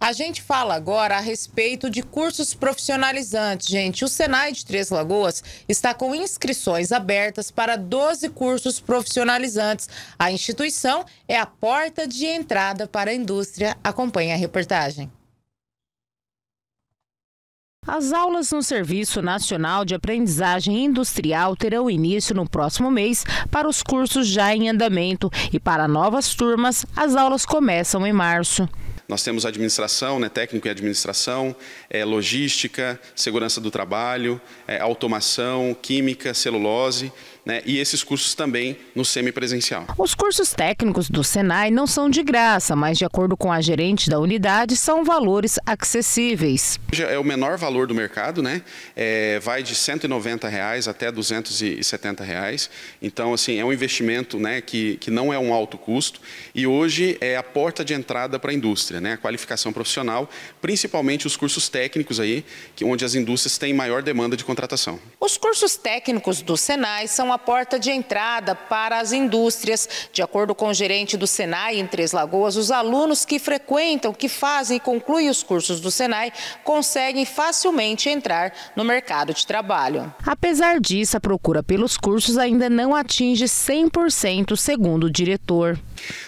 A gente fala agora a respeito de cursos profissionalizantes, gente. O Senai de Três Lagoas está com inscrições abertas para 12 cursos profissionalizantes. A instituição é a porta de entrada para a indústria. Acompanhe a reportagem. As aulas no Serviço Nacional de Aprendizagem Industrial terão início no próximo mês para os cursos já em andamento e para novas turmas, as aulas começam em março. Nós temos administração, né, técnico e administração, é, logística, segurança do trabalho, é, automação, química, celulose né, e esses cursos também no semipresencial. Os cursos técnicos do Senai não são de graça, mas de acordo com a gerente da unidade, são valores acessíveis. É o menor valor do mercado, né? É, vai de R$ 190 reais até R$ 270. Reais. Então, assim, é um investimento né, que, que não é um alto custo e hoje é a porta de entrada para a indústria, né? A qualificação profissional, principalmente os cursos técnicos aí, que, onde as indústrias têm maior demanda de contratação. Os cursos técnicos do Senai são a porta de entrada para as indústrias. De acordo com o gerente do Senai em Três Lagoas, os alunos que frequentam, que fazem e concluem os cursos do Senai conseguem facilmente entrar no mercado de trabalho. Apesar disso, a procura pelos cursos ainda não atinge 100%, segundo o diretor.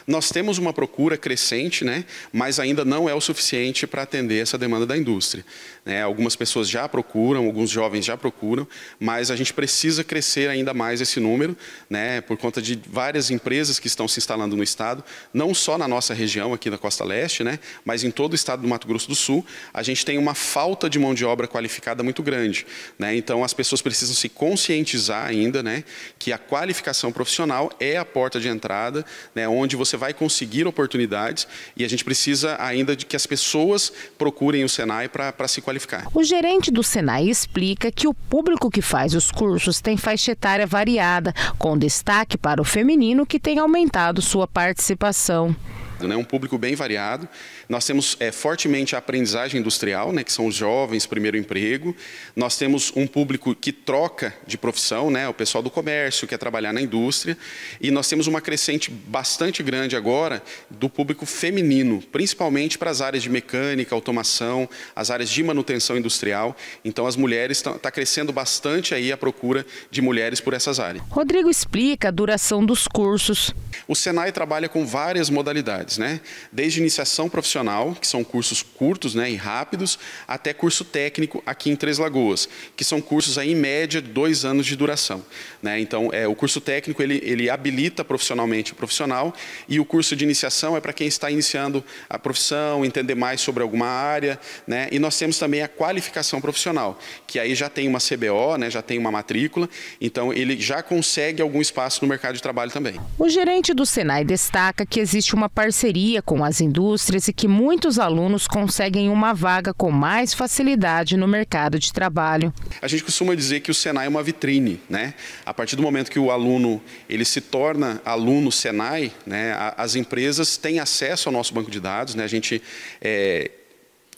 Nós temos uma procura crescente, né? mas ainda não é o suficiente para atender essa demanda da indústria. Né? Algumas pessoas já procuram, alguns jovens já procuram, mas a gente precisa crescer ainda mais mais esse número, né, por conta de várias empresas que estão se instalando no estado, não só na nossa região aqui da Costa Leste, né, mas em todo o estado do Mato Grosso do Sul, a gente tem uma falta de mão de obra qualificada muito grande. Né, então as pessoas precisam se conscientizar ainda né, que a qualificação profissional é a porta de entrada, né, onde você vai conseguir oportunidades e a gente precisa ainda de que as pessoas procurem o Senai para se qualificar. O gerente do Senai explica que o público que faz os cursos tem faixa etária variada, com destaque para o feminino que tem aumentado sua participação variado, né? um público bem variado. Nós temos é, fortemente a aprendizagem industrial, né? que são os jovens, primeiro emprego. Nós temos um público que troca de profissão, né? o pessoal do comércio, quer trabalhar na indústria. E nós temos uma crescente bastante grande agora do público feminino, principalmente para as áreas de mecânica, automação, as áreas de manutenção industrial. Então, as mulheres estão tá crescendo bastante aí a procura de mulheres por essas áreas. Rodrigo explica a duração dos cursos. O Senai trabalha com várias modalidades modalidades, né? Desde iniciação profissional, que são cursos curtos né, e rápidos, até curso técnico aqui em Três Lagoas, que são cursos aí, em média de dois anos de duração. Né? Então, é, o curso técnico ele, ele habilita profissionalmente o profissional e o curso de iniciação é para quem está iniciando a profissão, entender mais sobre alguma área, né? E nós temos também a qualificação profissional, que aí já tem uma CBO, né? Já tem uma matrícula, então ele já consegue algum espaço no mercado de trabalho também. O gerente do Senai destaca que existe uma parceria parceria com as indústrias e que muitos alunos conseguem uma vaga com mais facilidade no mercado de trabalho. A gente costuma dizer que o Senai é uma vitrine, né? A partir do momento que o aluno ele se torna aluno Senai, né, as empresas têm acesso ao nosso banco de dados, né? A gente é,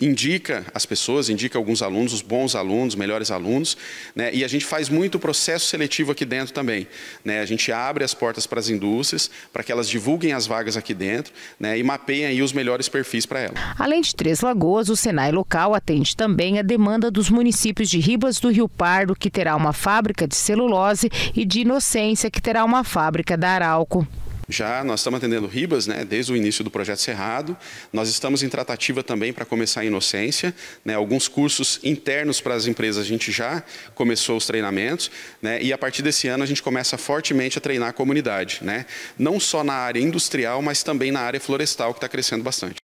indica as pessoas, indica alguns alunos, os bons alunos, os melhores alunos, né? e a gente faz muito processo seletivo aqui dentro também. Né? A gente abre as portas para as indústrias, para que elas divulguem as vagas aqui dentro né? e mapeiem aí os melhores perfis para elas. Além de Três Lagoas, o Senai local atende também a demanda dos municípios de Ribas do Rio Pardo, que terá uma fábrica de celulose, e de Inocência, que terá uma fábrica da Arauco. Já nós estamos atendendo Ribas, né, desde o início do projeto Cerrado. Nós estamos em tratativa também para começar a Inocência. Né, alguns cursos internos para as empresas a gente já começou os treinamentos. Né, e a partir desse ano a gente começa fortemente a treinar a comunidade. Né, não só na área industrial, mas também na área florestal, que está crescendo bastante.